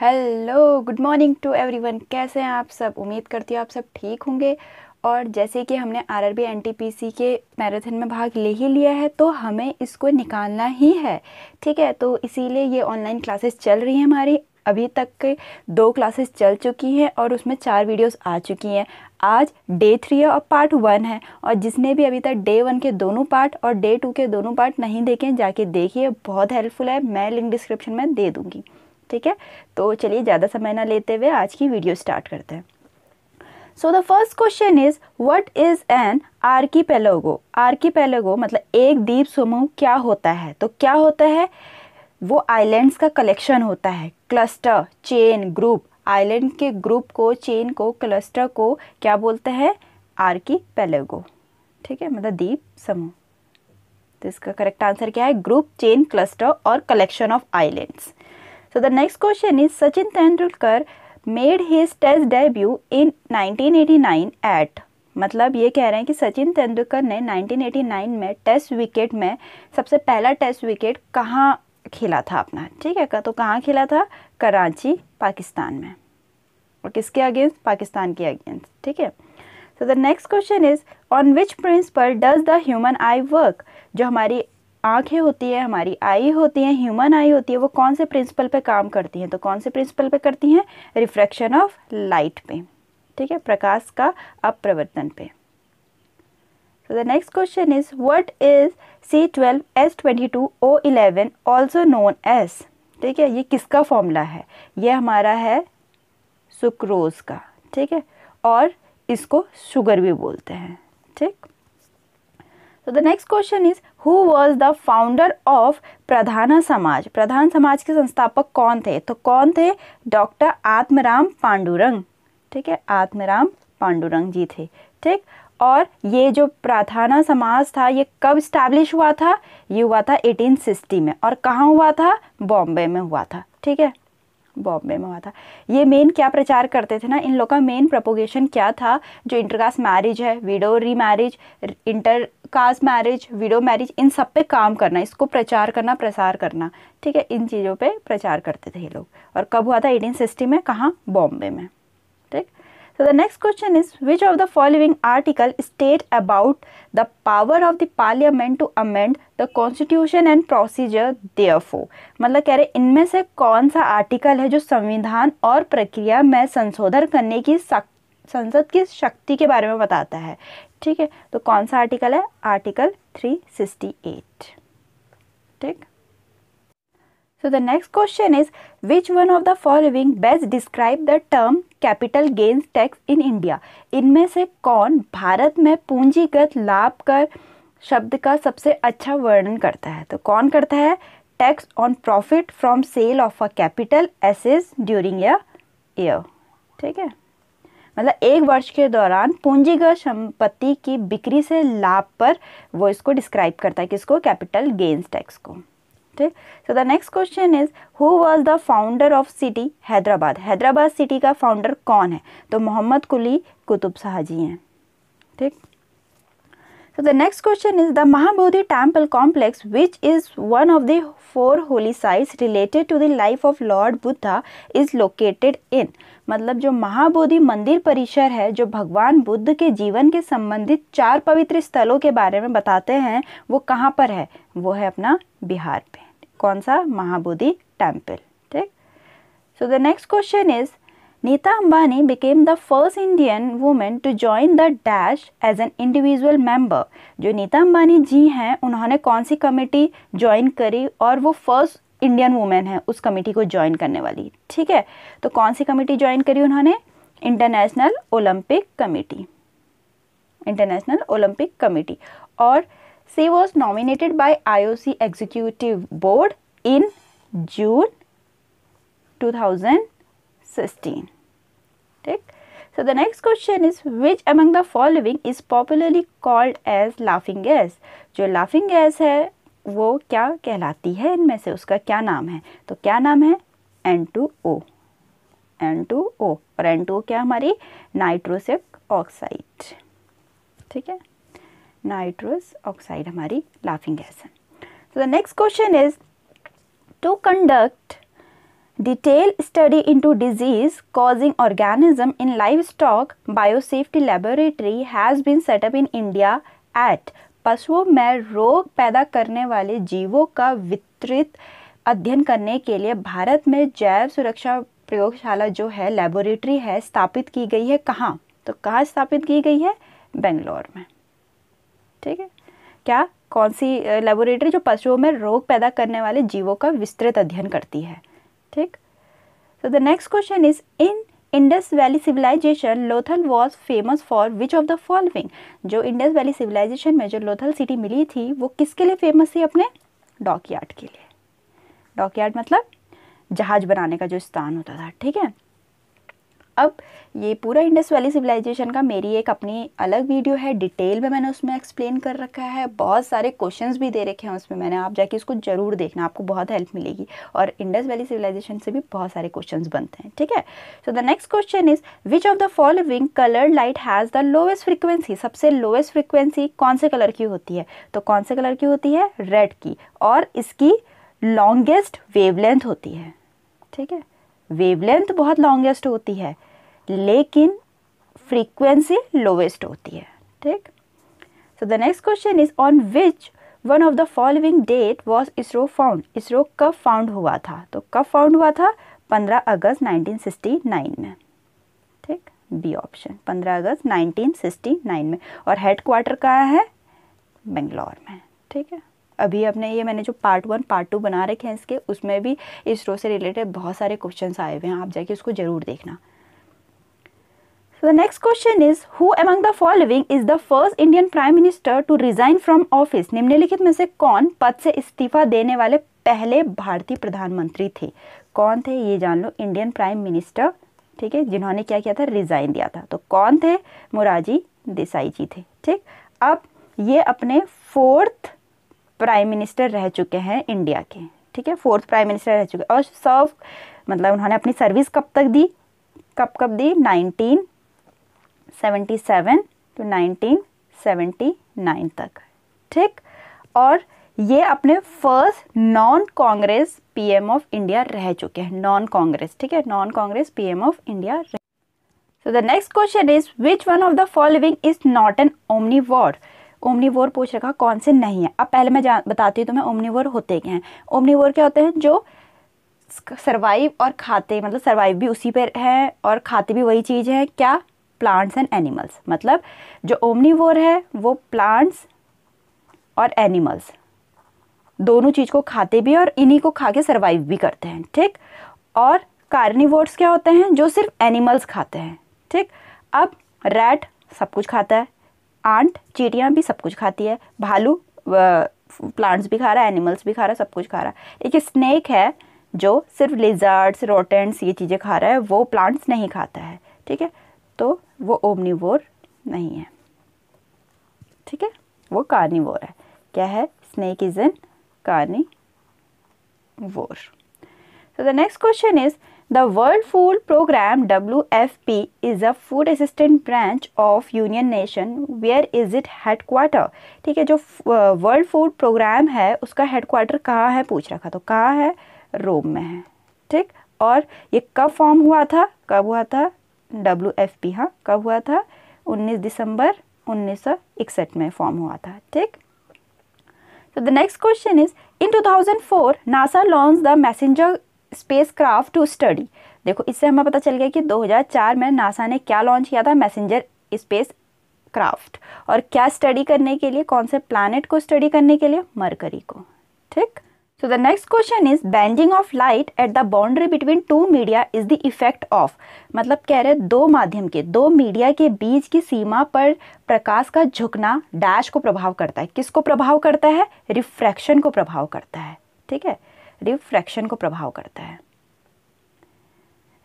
Hello good morning to everyone कैसे हैं आप सब उम्मीद करती हूँ आप सब ठीक होंगे और जैसे कि हमने R R B N T P C के मैराथन में भाग ले ही लिया है तो हमें इसको निकालना ही है ठीक है तो इसीलिए ये ऑनलाइन क्लासेस चल रही हैं हमारी अभी तक के दो क्लासेस चल चुकी हैं और उसमें चार वीडियोस आ चुकी हैं आज डे थ्री है और पार्ट वन है और जिसने भी अभी तक डे वन के दोनों पार्ट और डे टू के दोनों पार्ट नहीं देखे जाके देखिए बहुत हेल्पफुल है मैं लिंक डिस्क्रिप्शन में दे दूँगी ठीक है तो चलिए ज़्यादा समय ना लेते हुए आज की वीडियो स्टार्ट करते हैं so the first question is what is an archipelago pelago मतलब एक द्वीप समूह क्या होता है तो क्या होता है वो आइलैंड्स का कलेक्शन होता है क्लस्टर चेन ग्रुप आइलैंड के ग्रुप को चेन को क्लस्टर को क्या बोलते हैं पेलोगो ठीक है मतलब द्वीप समूह तो इसका करेक्ट आंसर क्या है ग्रुप चेन क्लस्टर और collection of islands So the next question is Sachin Tendulkar made his test debut in 1989 at मतलब ये कह रहे हैं कि सचिन तेंदुलकर ने 1989 में टेस्ट विकेट में सबसे पहला टेस्ट विकेट कहाँ खेला था अपना ठीक है तो कहाँ खेला था कराची पाकिस्तान में और किसके अगेंस्ट पाकिस्तान के अगेंस्ट ठीक है so the next question is on which principle does the human eye work जो हमारी आंखें होती है हमारी आई होती है ह्यूमन आई होती है वो कौन से प्रिंसिपल पे काम करती हैं तो कौन से प्रिंसिपल पे करती हैं रिफ्रैक्शन ऑफ लाइट पे ठीक है प्रकाश का अपप्रवर्तन पे the next question is is C twelve S twenty two O eleven also known as ठीक है ये किसका फॉर्मूला है ये हमारा है सुक्रोज का ठीक है और इसको शुगर भी बोलते हैं ठीक तो the next question is who was the founder of Prarthana Samaj प्रधान समाज के संस्थापक कौन थे तो कौन थे डॉक्टर आत्मराम पांडुरंग ठीक है आत्मराम पांडुरंग जी थे ठीक और ये जो प्रार्थना समाज था ये कब स्टैब्लिश हुआ था ये हुआ था 1860 में और कहाँ हुआ था बॉम्बे में हुआ था ठीक है बॉब में हुआ था ये मेन क्या प्रचार करते थे ना इन लोग का मेन प्रपोगेशन क्या था जो इंटरकास्ट मैरिज है widow remarriage inter caste marriage widow marriage इन सब पे काम करना इसको प्रचार करना प्रसार करना ठीक है इन चीज़ों पे प्रचार करते थे ये लोग और कब हुआ था एटीन सिक्सटी में कहाँ बॉम्बे में So the next question is which of the following article state about the power of the parliament to amend the constitution and procedure therefore matlab keh rahe inme se kaun sa article hai jo samvidhan aur prakriya mein sanshodhan karne ki संसद की शक्ति के बारे में बताता है ठीक है तो कौन सा आर्टिकल है आर्टिकल 368 ठीक So the next question is which one of the following best describe the term capital gains tax in India इनमें से कौन भारत में पूंजीगत लाभ कर शब्द का सबसे अच्छा वर्णन करता है तो कौन करता है tax on profit from sale of a capital एसेस ड्यूरिंग अ ईयर ठीक है मतलब एक वर्ष के दौरान पूंजीगत संपत्ति की बिक्री से लाभ पर वो इसको डिस्क्राइब करता है किसको कैपिटल गेंस टैक्स को ठीक so the next question is who was the founder of city Hyderabad Hyderabad city का फाउंडर कौन है तो मोहम्मद कुली कुतुब शाह जी हैं ठीक So the next question is the Mahabodhi temple complex which is one of the four holy sites related to the life of Lord Buddha is located in मतलब जो महाबोधि मंदिर परिसर है जो भगवान बुद्ध के जीवन के संबंधित चार पवित्र स्थलों के बारे में बताते हैं वो कहाँ पर है वो है अपना बिहार पे कौन सा महाबोधि टेम्पल ठीक so the next question is Neeta Ambani became the first Indian woman to join the dash as an individual member. जो नीता अंबानी जी हैं उन्होंने कौन सी कमेटी ज्वाइन करी और वो फर्स्ट इंडियन वुमेन है उस कमेटी को ज्वाइन करने वाली ठीक है तो कौन सी कमेटी ज्वाइन करी उन्होंने International Olympic Committee International Olympic Committee और she was nominated by I O C executive board in June 2016 ठीक so the next question is which among the following is popularly called as laughing gas जो laughing gas है वो क्या कहलाती है इनमें से उसका क्या नाम है तो क्या नाम है N N two O two O और एन टू ओ क्या हमारी नाइट्रोसिक ऑक्साइड ठीक है नाइट्रोस ऑक्साइड हमारी लाफिंग गैस है so the next question is to conduct detailed study into disease causing organism in livestock biosafety laboratory has been set up in India at पशुओं में रोग पैदा करने वाले जीवों का वितरित अध्ययन करने के लिए भारत में जैव सुरक्षा प्रयोगशाला जो है लेबोरेटरी है स्थापित की गई है कहाँ तो कहाँ स्थापित की गई है बेंगलोर में ठीक है क्या कौन सी लेबोरेटरी जो पशुओं में रोग पैदा करने वाले जीवों का विस्तृत अध्ययन करती है ठीक so the next question is in Indus Valley Civilisation Lothal was famous for which of the following जो इंडस वैली सिविलाइजेशन में जो लोथल सिटी मिली थी वो किसके लिए फेमस थी अपने यार्ड के लिए यार्ड मतलब जहाज बनाने का जो स्थान होता था ठीक है अब ये पूरा इंडस वैली सिविलाइजेशन का मेरी एक अपनी अलग वीडियो है डिटेल में मैंने उसमें एक्सप्लेन कर रखा है बहुत सारे क्वेश्चंस भी दे रखे हैं उसमें मैंने आप जाके उसको ज़रूर देखना आपको बहुत हेल्प मिलेगी और इंडस वैली सिविलाइजेशन से भी बहुत सारे क्वेश्चंस बनते हैं ठीक है so the next question is which of the following coloured light has the lowest frequency सबसे लोएस्ट फ्रिक्वेंसी कौन से कलर की होती है तो कौन से कलर की होती है रेड की और इसकी लॉन्गेस्ट वेवलेंथ होती है ठीक है वेवलेंथ बहुत लॉन्गेस्ट होती है लेकिन फ्रीक्वेंसी लोवेस्ट होती है ठीक so the next question is on which one of the following date was ISRO found ISRO कब फाउंड हुआ था तो कब फाउंड हुआ था 15 अगस्त 1969 में ठीक बी ऑप्शन 15 अगस्त 1969 में और हेड क्वार्टर कहाँ है बेंगलोर में ठीक है अभी अपने ये मैंने जो पार्ट वन पार्ट टू बना रखे हैं इसके उसमें भी इसरो से रिलेटेड बहुत सारे क्वेश्चन आए हुए हैं आप जाके उसको ज़रूर देखना So next question is who who the following is the first Indian prime minister to resign from office निम्नलिखित में से कौन पद से इस्तीफा देने वाले पहले भारतीय प्रधानमंत्री थे कौन थे ये जान लो इंडियन प्राइम मिनिस्टर ठीक है जिन्होंने क्या किया था रिजाइन दिया था तो कौन थे मोराजी देसाई जी थे ठीक अब ये अपने फोर्थ प्राइम मिनिस्टर रह चुके हैं इंडिया के ठीक है फोर्थ प्राइम मिनिस्टर रह चुके और सर्व मतलब उन्होंने अपनी सर्विस कब तक दी कब कब दी 1977 टू 1979 तक ठीक और ये अपने first non Congress PM of India रह चुके हैं नॉन कांग्रेस ठीक है non Congress PM of India so the next question is which one of the following is not an omnivore omnivore पूछ रखा कौन से नहीं है अब पहले मैं जान बताती हूँ तुम्हें ओमनीवोर होते क्या हैं ओमनीवोर क्या होते हैं जो सर्वाइव और खाते मतलब सर्वाइव भी उसी पर है और खाते भी वही चीज़ है क्या प्लांट्स एंड एनिमल्स मतलब जो ओमनीवोर है वो प्लांट्स और एनिमल्स दोनों चीज़ को खाते भी और इन्हीं को खा के सर्वाइव भी करते हैं ठीक और कार्निवोर्स क्या होते हैं जो सिर्फ एनिमल्स खाते हैं ठीक अब रैट सब कुछ खाता है आंट चीटियाँ भी सब कुछ खाती है भालू प्लांट्स भी खा रहा है एनिमल्स भी खा रहा है सब कुछ खा रहा है एक स्नैक है जो सिर्फ लिजार्ड्स रोटेंट्स ये चीज़ें खा रहा है वो प्लांट्स नहीं खाता है ठीक है तो वो ओमनीवोर नहीं है ठीक है वो कार्निवोर है क्या है इज इन in वोर so the next question is The World Food Program WFP is a food assistant branch of Union Nation. Where is it headquarter? ठीक है जो वर्ल्ड फूड प्रोग्राम है उसका हेडक्वार्टर कहाँ है पूछ रखा तो कहाँ है रोम में है ठीक और ये कब फॉर्म हुआ था कब हुआ था डब्ल्यू एफ पी हाँ कब हुआ था 19 दिसंबर 1961 में फॉर्म हुआ था ठीक तो the next question is in 2004 NASA launch the Messenger spacecraft to study देखो इससे हमें पता चल गया कि 2004 में नासा ने क्या लॉन्च किया था मैसेंजर स्पेस क्राफ्ट और क्या स्टडी करने के लिए कौन से प्लानट को स्टडी करने के लिए मरकरी को ठीक so the next question is bending of light at the boundary between two media is the effect of मतलब कह रहे दो माध्यम के दो मीडिया के बीच की सीमा पर प्रकाश का झुकना डैश को प्रभाव करता है किसको प्रभाव करता है रिफ्रैक्शन को प्रभाव करता है ठीक है रिफ्रैक्शन को प्रभाव करता है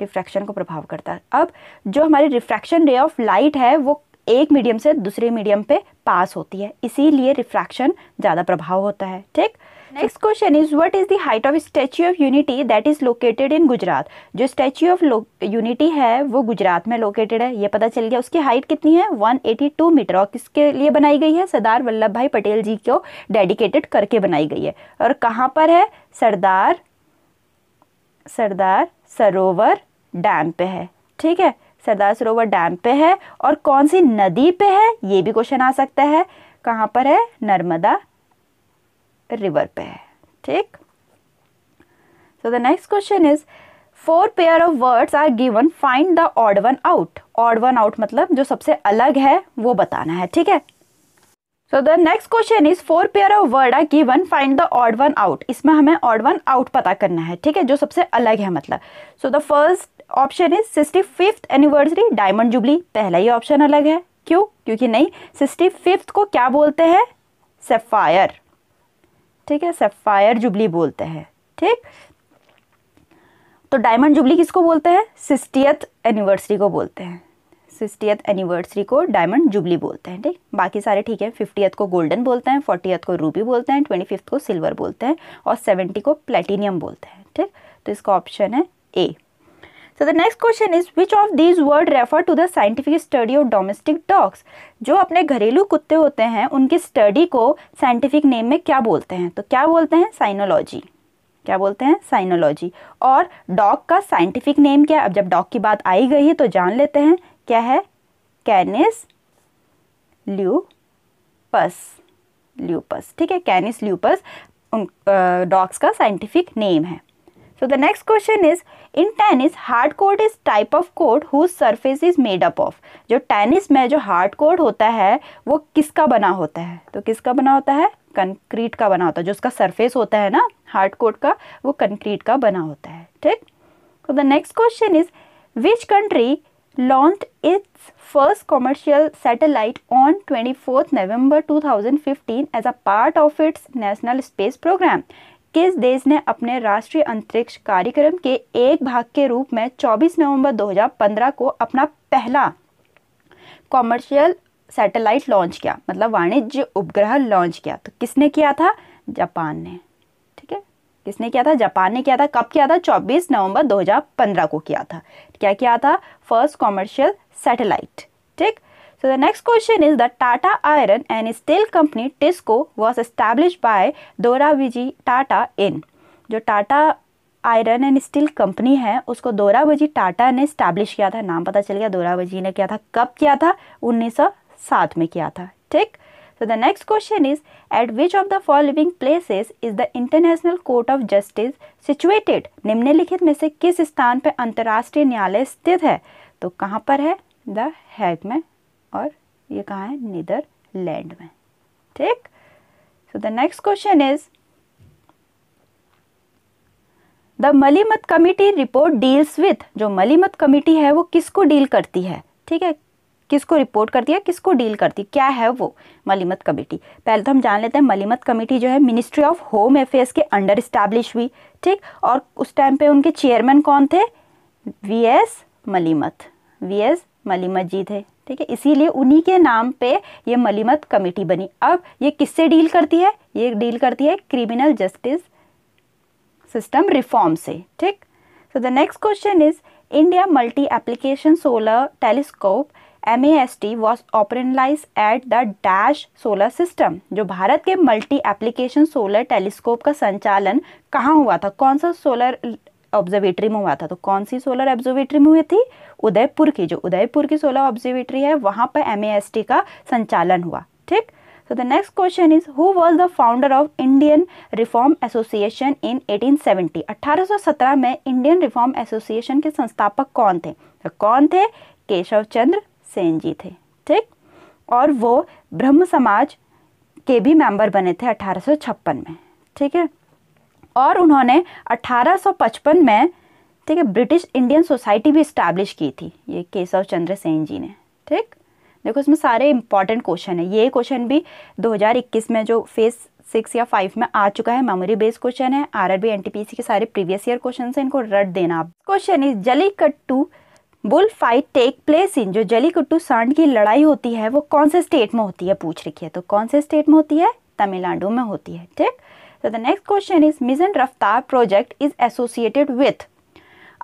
रिफ्रैक्शन को प्रभाव करता है अब जो हमारी रिफ्रैक्शन रे ऑफ लाइट है वो एक मीडियम से दूसरे मीडियम पे पास होती है इसीलिए रिफ्रैक्शन ज़्यादा प्रभाव होता है ठीक next question is what is the height of Statue of Unity that is located in Gujarat जो स्टैच्यू ऑफ यूनिटी है वो गुजरात में लोकेटेड है ये पता चल गया उसकी हाइट कितनी है 182 मीटर और किसके लिए बनाई गई है सरदार वल्लभ भाई पटेल जी को डेडिकेटेड करके बनाई गई है और कहाँ पर है सरदार सरदार सरोवर डैम पे है ठीक है सरदार सरोवर डैम पे है और कौन सी नदी पे है ये भी क्वेश्चन आ सकता है कहाँ पर है नर्मदा रिवर पे है ठीक so the next question is four pair of words are given find the odd one out odd one out मतलब जो सबसे अलग है वो बताना है ठीक है so the next question is four pair of word are given find the odd one out इसमें हमें ऑड वन आउट पता करना है ठीक है जो सबसे अलग है मतलब so the first option is sixty fifth anniversary diamond jubilee पहला ही ऑप्शन अलग है क्यों क्योंकि नहीं सिक्सटी फिफ्थ को क्या बोलते हैं सेफायर ठीक है सेफायर जुबली बोलते हैं ठीक तो डायमंड जुबली किसको बोलते हैं सिस्टियत एनिवर्सरी को बोलते हैं सिस्टियत एनिवर्सरी को डायमंड जुबली बोलते हैं ठीक बाकी सारे ठीक है फिफ्टियथ को गोल्डन बोलते हैं फोर्टियथ को रूबी बोलते हैं ट्वेंटी फिफ्थ को सिल्वर बोलते हैं और सेवेंटी को प्लेटिनियम बोलते हैं ठीक तो इसका ऑप्शन है A so the next question is which of these word refer to the scientific study of domestic dogs जो अपने घरेलू कुत्ते होते हैं उनकी स्टडी को साइंटिफिक नेम में क्या बोलते हैं तो क्या बोलते हैं साइनोलॉजी क्या बोलते हैं साइनोलॉजी और डॉग का साइंटिफिक नेम क्या है अब जब डॉग की बात आई गई है तो जान लेते हैं क्या है कैनिस ल्यूपस ल्यूपस ठीक है कैनिस ल्यूपस डॉग्स का साइंटिफिक नेम है So the next question is in tennis hard court is type of court whose surface is made up of जो tennis में जो hard court होता है वो किसका बना होता है तो किसका बना होता है कंक्रीट का बना होता है जो उसका सरफेस होता है ना हार्ड कोट का वो कंक्रीट का बना होता है ठीक तो the next question is which country launched its first commercial satellite on 24th November 2015 as a part of its National Space Program. किस देश ने अपने राष्ट्रीय अंतरिक्ष कार्यक्रम के एक भाग के रूप में 24 नवंबर 2015 को अपना पहला कॉमर्शियल सैटेलाइट लॉन्च किया मतलब वाणिज्य उपग्रह लॉन्च किया तो किसने किया था जापान ने ठीक है किसने किया था जापान ने किया था कब किया था 24 नवंबर 2015 को किया था क्या किया था फर्स्ट कॉमर्शियल सैटेलाइट ठीक So the next question is that Tata Iron and Steel Company TISCO was established by Doraviji Tata in जो Tata iron and steel company है उसको दोराबजी टाटा ने स्टैब्लिश किया था नाम पता चल गया दोराबजी ने किया था कब किया था 1907 में किया था ठीक So the next question is at which of the following places is the International Court of Justice situated? निम्नलिखित में से किस स्थान पर अंतर्राष्ट्रीय न्यायालय स्थित है तो कहाँ पर है द हैग में और ये कहाँ है नीदरलैंड में ठीक so the next question is the Malimath committee report deals with जो मलिमत कमेटी है वो किसको डील करती है ठीक है किसको रिपोर्ट करती है किसको डील करती है क्या है वो मलिमत कमेटी पहले तो हम जान लेते हैं मलिमत कमेटी जो है मिनिस्ट्री ऑफ होम अफेयर्स के अंडर इस्टेब्लिश हुई ठीक और उस टाइम पे उनके चेयरमैन कौन थे V S Malimath V S Malimath ji थे ठीक है इसीलिए उन्हीं के नाम पे ये मलिमत कमेटी बनी अब ये किससे डील करती है ये डील करती है क्रिमिनल जस्टिस सिस्टम रिफॉर्म से ठीक so the next question is India multi application solar telescope M A S T was operationalise at the dash solar system जो भारत के मल्टी एप्लीकेशन सोलर टेलीस्कोप का संचालन कहाँ हुआ था कौन सा सोलर ऑब्जर्वेटरी में हुआ था तो कौन सी सोलर ऑब्जर्वेटरी में हुई थी उदयपुर की जो उदयपुर की सोलर ऑब्जर्वेटरी है वहाँ पर एम का संचालन हुआ ठीक so the next question is who was the founder of Indian Reform Association in 1870? 1817 में इंडियन रिफॉर्म एसोसिएशन के संस्थापक कौन थे तो कौन थे केशव चंद्र सेन जी थे ठीक और वो ब्रह्म समाज के भी मेंबर बने थे 1856 में ठीक है और उन्होंने 1855 में ठीक है ब्रिटिश इंडियन सोसाइटी भी इस्टेब्लिश की थी ये केशव चंद्र सेन जी ने ठीक देखो इसमें सारे इंपॉर्टेंट क्वेश्चन है ये क्वेश्चन भी 2021 में जो फेज सिक्स या फाइव में आ चुका है मेमोरी बेस्ड क्वेश्चन है आर आर के सारे प्रीवियस ईयर क्वेश्चन है इनको रट देना आप question is Jallikattu bull fight take place in जो जलीकट्टू सांड की लड़ाई होती है वो कौन से स्टेट में होती है पूछ रखी है तो कौन से स्टेट में होती है तमिलनाडु में होती है ठीक तो the next question is Mission Raftaar project is associated with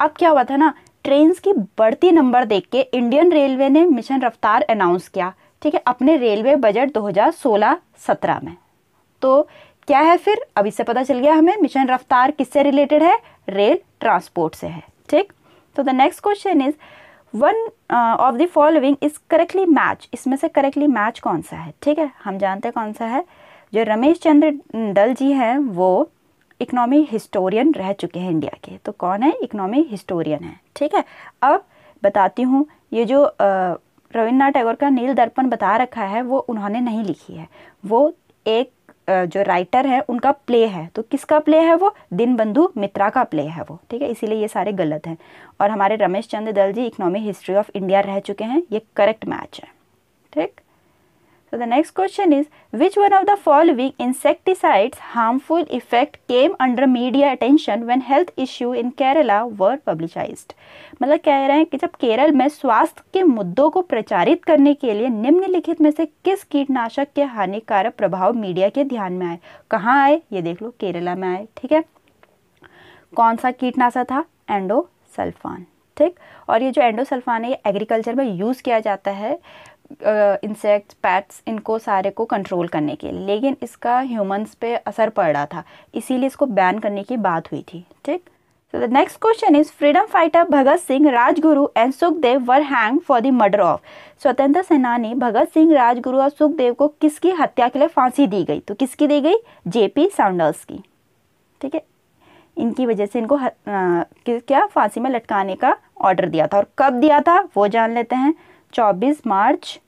अब क्या हुआ था ना ट्रेन्स की बढ़ती नंबर देख के इंडियन रेलवे ने मिशन रफ्तार अनाउंस किया ठीक है अपने रेलवे बजट 2016-17 में तो क्या है फिर अब इससे पता चल गया हमें मिशन रफ्तार किससे रिलेटेड है रेल ट्रांसपोर्ट से है ठीक तो the next question is one of the following is correctly match इसमें से करेक्टली मैच कौन सा है ठीक है हम जानते हैं कौन सा है जो रमेश चंद्र दल जी हैं वो इकनॉमी हिस्टोरियन रह चुके हैं इंडिया के तो कौन है इकनॉमी हिस्टोरियन है ठीक है अब बताती हूँ ये जो रविन्द्रनाथ टैगोर का नील दर्पण बता रखा है वो उन्होंने नहीं लिखी है वो एक जो राइटर है उनका प्ले है तो किसका प्ले है वो बंधु मित्रा का प्ले है वो ठीक है इसीलिए ये सारे गलत हैं और हमारे Ramesh Chandra Dal ji economy history of India रह चुके हैं ये करेक्ट मैच है ठीक So the next question is which one of the following insecticides harmful effect came under media attention when health issue in Kerala were publicized मतलब कह रहे हैं कि जब केरल में स्वास्थ्य के मुद्दों को प्रचारित करने के लिए निम्नलिखित में से किस कीटनाशक के हानिकारक प्रभाव मीडिया के ध्यान में आए कहाँ आए ये देख लो केरला में आए ठीक है कौन सा कीटनाशक था एंडोसल्फान ठीक और ये जो एंडोसल्फान है ये एग्रीकल्चर में यूज़ किया जाता है इंसेक्ट पैट्स इनको सारे को कंट्रोल करने के लेकिन इसका ह्यूमंस पे असर पड़ रहा था इसीलिए इसको बैन करने की बात हुई थी ठीक so the next question is freedom fighter Bhagat Singh Rajguru and Sukhdev were hang for the murder of स्वतंत्र सेनानी भगत सिंह राजगुरु और सुखदेव को किसकी हत्या के लिए फांसी दी गई तो किसकी दी गई जेपी सैंडल्स की ठीक है इनकी वजह से इनको आ, क्या फांसी में लटकाने का ऑर्डर दिया था और कब दिया था वो जान लेते हैं 24 मार्च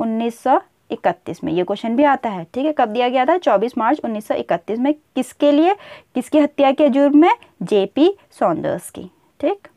1931 में ये क्वेश्चन भी आता है ठीक है कब दिया गया था 24 मार्च 1931 में किसके लिए किसकी हत्या के जुर्म में जेपी सौंदर्स की ठीक